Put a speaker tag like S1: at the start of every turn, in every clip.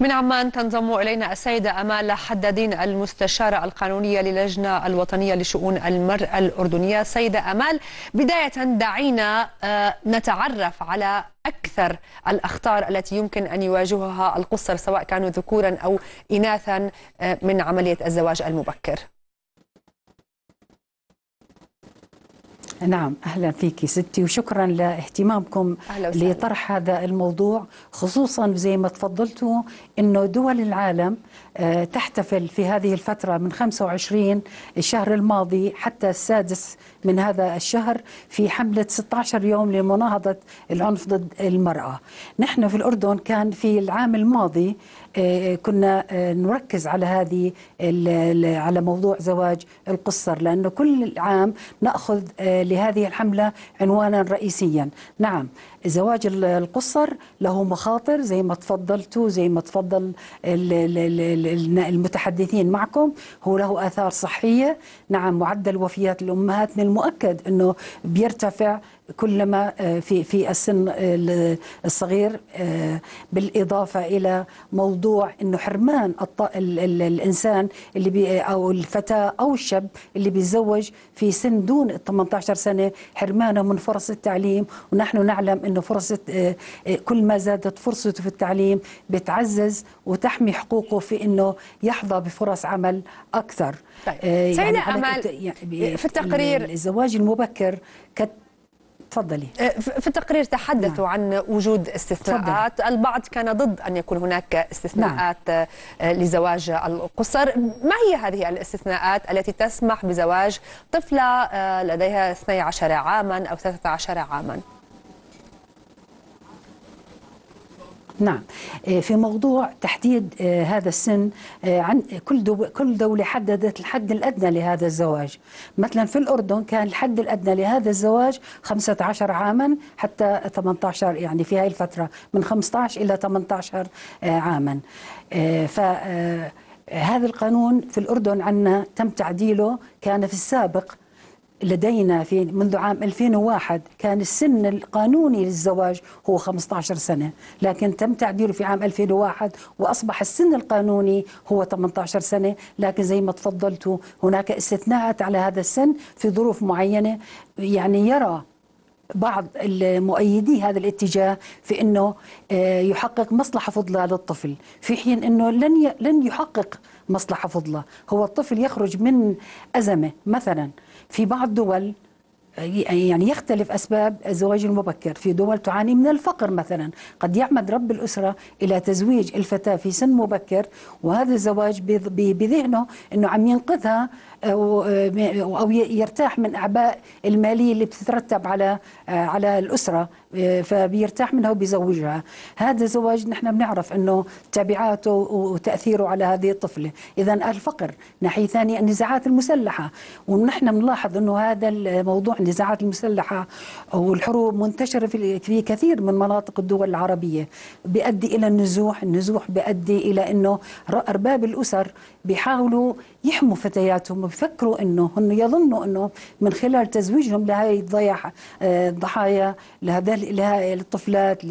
S1: من عمان تنضم إلينا السيدة أمال حدادين المستشارة القانونية للجنة الوطنية لشؤون المرأة الأردنية سيدة أمال بداية دعينا آه، نتعرف على أكثر الأخطار التي يمكن أن يواجهها القصر سواء كانوا ذكورا أو إناثا آه، من عملية الزواج المبكر
S2: نعم أهلا فيك ستي وشكرا لاهتمامكم لطرح هذا الموضوع خصوصا زي ما تفضلتوا أنه دول العالم آه، تحتفل في هذه الفترة من 25 الشهر الماضي حتى السادس من هذا الشهر في حملة 16 يوم لمناهضة العنف ضد المرأة نحن في الأردن كان في العام الماضي آه، كنا آه، نركز على هذه على موضوع زواج القصر لانه كل عام ناخذ لهذه الحمله عنوانا رئيسيا نعم زواج القصر له مخاطر زي ما تفضلتوا زي ما تفضل المتحدثين معكم هو له آثار صحية نعم معدل وفيات الأمهات من المؤكد أنه بيرتفع كلما آه، في في السن آه، الصغير آه، بالاضافه الى موضوع انه حرمان الانسان اللي بي او الفتاه او الشاب اللي بيتزوج في سن دون ال 18 سنه حرمانه من فرص التعليم ونحن نعلم انه فرصه كل ما زادت فرصته في التعليم بتعزز وتحمي حقوقه في انه انه يحظى بفرص عمل اكثر طيب. آه، يعني سيدة يعني امل في التقرير
S1: الزواج المبكر كت تفضلي آه، في التقرير تحدثوا نعم. عن وجود استثناءات تفضل. البعض كان ضد أن يكون هناك استثناءات نعم. آه، لزواج القصر ما هي هذه الاستثناءات التي تسمح بزواج طفلة لديها 12 عاما أو 13 عاما
S2: نعم آه، في موضوع تحديد آه، هذا السن آه، كل كل دوله حددت الحد الادنى لهذا الزواج مثلا في الاردن كان الحد الادنى لهذا الزواج 15 عاما حتى 18 يعني في هاي الفتره من 15 الى 18 عاما ف هذا القانون في الأردن عندنا تم تعديله كان في السابق لدينا في منذ عام 2001 كان السن القانوني للزواج هو 15 سنة لكن تم تعديله في عام 2001 وأصبح السن القانوني هو 18 سنة لكن زي ما تفضلتوا هناك استثناءات على هذا السن في ظروف معينة يعني يرى بعض المؤيدي هذا الاتجاه في انه آه، يحقق مصلحه فضلى للطفل في حين انه لن لن يحقق مصلحه فضلى هو الطفل يخرج من ازمه مثلا في بعض دول آه، يعني يختلف اسباب الزواج المبكر، في دول تعاني من الفقر مثلا، قد يعمد رب الاسره الى تزويج الفتاه في سن مبكر وهذا الزواج بذهنه انه عم ينقذها او يرتاح من اعباء الماليه اللي بتترتب على على الاسره فبيرتاح منها وبيزوجها هذا الزواج نحن بنعرف انه تبعاته وتاثيره على هذه الطفله اذا الفقر ناحيه ثانيه النزاعات المسلحه ونحن بنلاحظ انه هذا الموضوع النزاعات المسلحه والحروب منتشره في كثير من مناطق الدول العربيه بيؤدي الى النزوح النزوح بيؤدي الى انه ارباب الاسر بيحاولوا يحموا فتياتهم بفكروا انه هن يظنوا انه من خلال تزويجهم لهي الضيع آه، الضحايا لهذه الطفلات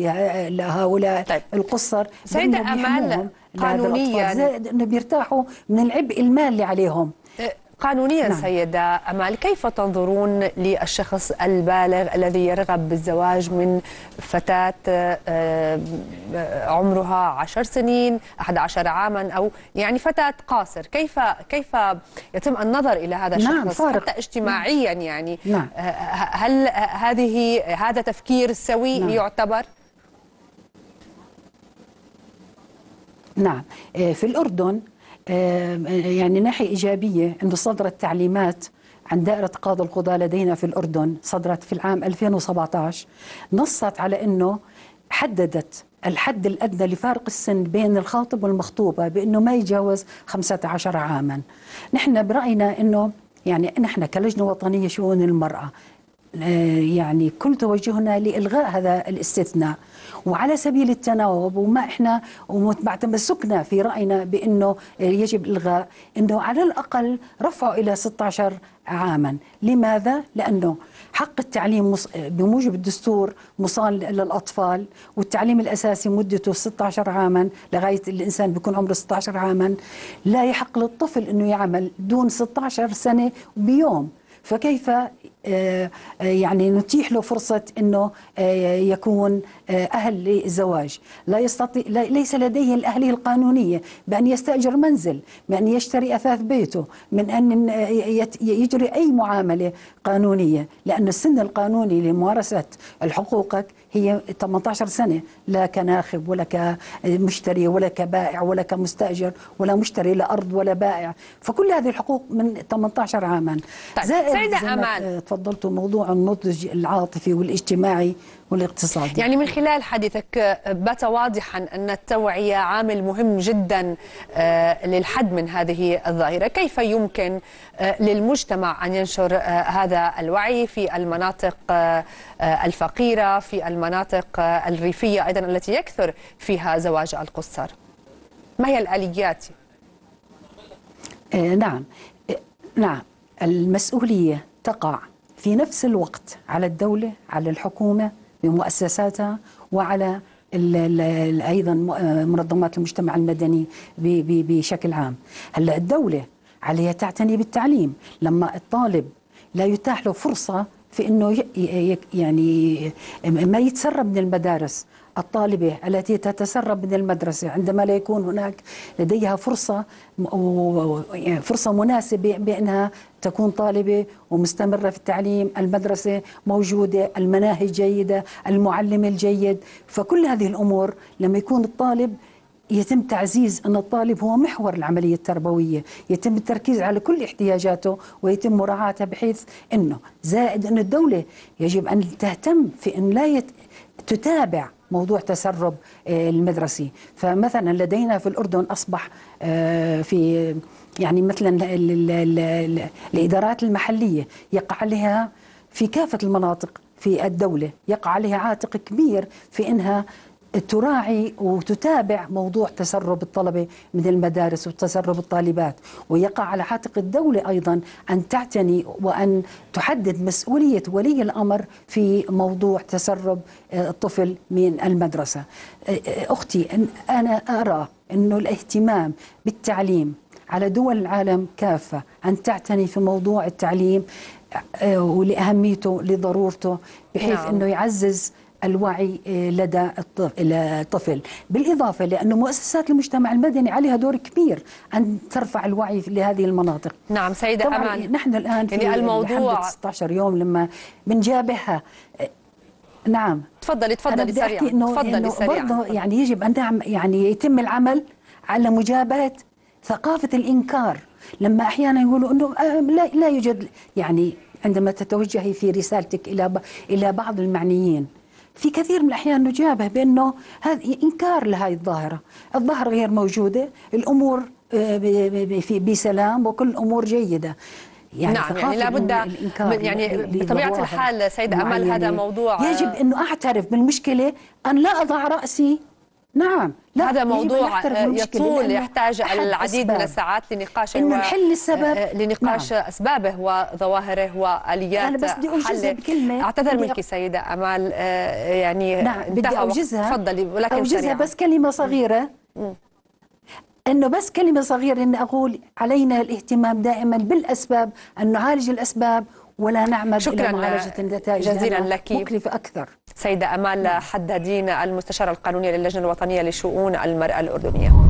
S2: لهؤلاء طيب. القصر سيدة امال قانونيا زائد انه
S1: بيرتاحوا من العبء المالي عليهم آه، قانونيا نعم. سيدة أمال كيف تنظرون للشخص البالغ الذي يرغب بالزواج من فتاة آه، آه، عمرها عشر سنين 11 عاما أو يعني فتاة قاصر كيف كيف يتم النظر إلى هذا نعم، الشخص نعم حتى اجتماعيا يعني نعم. آه، هل هذه هذا تفكير سوي نعم. يعتبر؟
S2: نعم في الأردن آه، يعني ناحية إيجابية أنه صدرت تعليمات عن دائرة قاضي القضاة لدينا في الأردن صدرت في العام 2017 نصت على أنه حددت الحد الأدنى لفارق السن بين الخاطب والمخطوبة بأنه ما يتجاوز 15 عاما نحن برأينا أنه يعني نحن كلجنة وطنية شؤون المرأة آه، يعني كل توجهنا لإلغاء هذا الاستثناء وعلى سبيل التناوب وما احنا وما تمسكنا في راينا بانه يجب الغاء انه على الاقل رفعه الى 16 عاما لماذا لانه حق التعليم بموجب الدستور مصان للاطفال والتعليم الاساسي مدته 16 عاما لغايه الانسان بيكون عمره 16 عاما لا يحق للطفل انه يعمل دون 16 سنه بيوم فكيف آه، آه، يعني نتيح له فرصة أنه آه، يكون أهل للزواج لا يستطيع ليس لديه الأهلية القانونية بأن يستأجر منزل بأن يشتري أثاث بيته من أن يجري أي معاملة قانونية لأن السن القانوني لممارسة حقوقك هي 18 سنة لا كناخب ولا كمشتري ولا كبائع ولا كمستأجر ولا مشتري لأرض ولا بائع فكل هذه الحقوق من 18 عاما طيب. سيدة أمان تفضلتوا موضوع النضج العاطفي والاجتماعي والاقتصادي يعني من خلال
S1: حديثك آه، بات واضحا أن التوعية عامل مهم جدا آه، للحد من هذه الظاهرة كيف يمكن آه، للمجتمع أن ينشر هذا الوعي في المناطق الفقيرة في المناطق الريفية أيضا التي يكثر فيها زواج القصر ما هي الآليات؟
S2: نعم نعم المسؤولية تقع في نفس الوقت على الدولة على الحكومة بمؤسساتها وعلى ايضا منظمات المجتمع المدني بشكل عام هلا الدوله عليها تعتني بالتعليم لما الطالب لا يتاح له فرصه في انه يعني ما يتسرب من المدارس الطالبة التي تتسرب من المدرسة عندما لا يكون هناك لديها فرصة يعني فرصة مناسبة بأنها تكون طالبة ومستمرة في التعليم المدرسة موجودة المناهج جيدة المعلم الجيد فكل هذه الأمور لما يكون الطالب يتم تعزيز أن الطالب هو محور العملية التربوية يتم التركيز على كل احتياجاته ويتم مراعاتها بحيث أنه زائد أن الدولة يجب أن تهتم في أن لا يت... تتابع موضوع تسرب آه، المدرسي فمثلا لدينا في الأردن أصبح آه، في يعني مثلا الإدارات المحلية يقع لها في كافة المناطق في الدولة يقع عليها عاتق كبير في أنها تراعي وتتابع موضوع تسرب الطلبة من المدارس وتسرب الطالبات ويقع على عاتق الدولة أيضا أن تعتني وأن تحدد مسؤولية ولي الأمر في موضوع تسرب آه، الطفل من المدرسة آه، آه، أختي أنا أرى أنه الاهتمام بالتعليم على دول العالم كافة أن تعتني في موضوع التعليم ولأهميته لضرورته بحيث نعم. أنه يعزز الوعي آه، لدى الطفل بالإضافة لأن مؤسسات المجتمع المدني عليها دور كبير أن ترفع الوعي لهذه المناطق
S1: نعم سيدة طبعاً أمان نحن الآن في يعني الموضوع
S2: 16 يوم لما بنجابهها آه، نعم تفضلي تفضلي سريعا تفضلي إنه برضه يعني يجب أن نعم يعني يتم العمل على مجابهة ثقافة الإنكار لما أحيانا يقولوا أنه آه، لا, لا يوجد يعني عندما تتوجهي في رسالتك إلى إلى بعض المعنيين في كثير من الأحيان نجابه بأنه هذا إنكار لهذه الظاهرة الظاهرة غير موجودة الأمور آه، بسلام وكل الأمور جيدة
S1: يعني نعم يعني لابد من يعني بطبيعه الحال سيده امل هذا موضوع يجب
S2: انه اعترف بالمشكله ان لا اضع راسي نعم لا هذا موضوع يطول يحتاج العديد من الساعات
S1: لنقاش إن نحل السبب آه، لنقاش نعم. أسبابه وظواهره وآليات أنا بس بدي أوجزها بكلمة أعتذر منك سيدة أمال آه، يعني نعم بدي أوجزها تفضلي ولكن أوجزها بس
S2: كلمة صغيرة انه بس كلمه صغيره ان اقول علينا الاهتمام دائما بالاسباب ان نعالج الاسباب ولا نعمل شكرا معالجه النتائج جزيلا لك مكلفه
S1: اكثر سيدة أمال حدادين المستشارة القانونية للجنة الوطنية لشؤون المرأة الأردنية